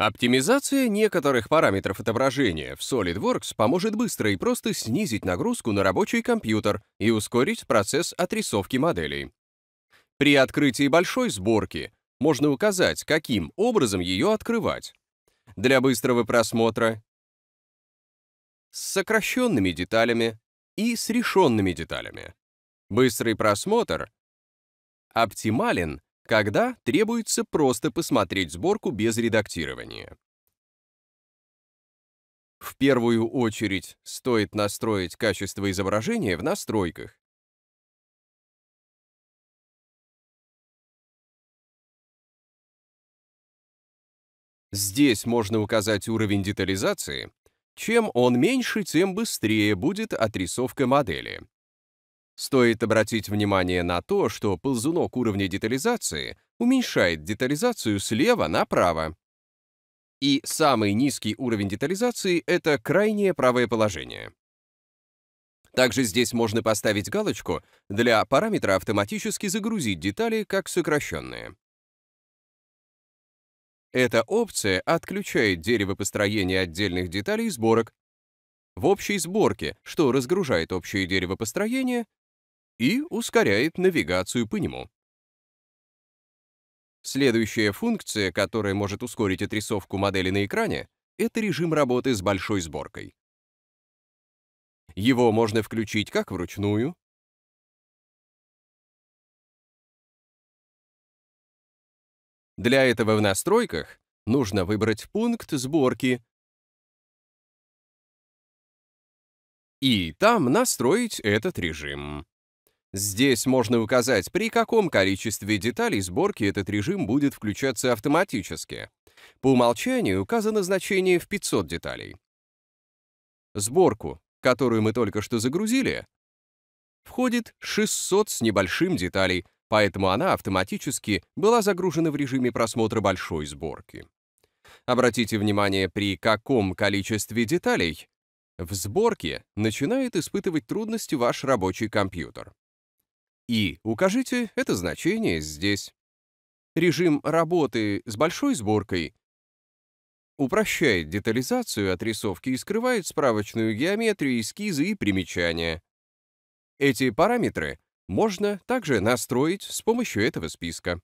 Оптимизация некоторых параметров отображения в SolidWorks поможет быстро и просто снизить нагрузку на рабочий компьютер и ускорить процесс отрисовки моделей. При открытии большой сборки можно указать, каким образом ее открывать. Для быстрого просмотра с сокращенными деталями и с решенными деталями. Быстрый просмотр оптимален когда требуется просто посмотреть сборку без редактирования. В первую очередь стоит настроить качество изображения в настройках. Здесь можно указать уровень детализации. Чем он меньше, тем быстрее будет отрисовка модели. Стоит обратить внимание на то, что ползунок уровня детализации уменьшает детализацию слева направо. И самый низкий уровень детализации — это крайнее правое положение. Также здесь можно поставить галочку для параметра автоматически загрузить детали как сокращенные. Эта опция отключает дерево построения отдельных деталей сборок. В общей сборке, что разгружает общее дерево построения, и ускоряет навигацию по нему. Следующая функция, которая может ускорить отрисовку модели на экране, это режим работы с большой сборкой. Его можно включить как вручную, Для этого в настройках нужно выбрать пункт сборки и там настроить этот режим. Здесь можно указать, при каком количестве деталей сборки этот режим будет включаться автоматически. По умолчанию указано значение в 500 деталей. Сборку, которую мы только что загрузили, входит 600 с небольшим деталей, поэтому она автоматически была загружена в режиме просмотра большой сборки. Обратите внимание, при каком количестве деталей в сборке начинает испытывать трудности ваш рабочий компьютер и укажите это значение здесь. Режим работы с большой сборкой упрощает детализацию отрисовки и скрывает справочную геометрию, эскизы и примечания. Эти параметры можно также настроить с помощью этого списка.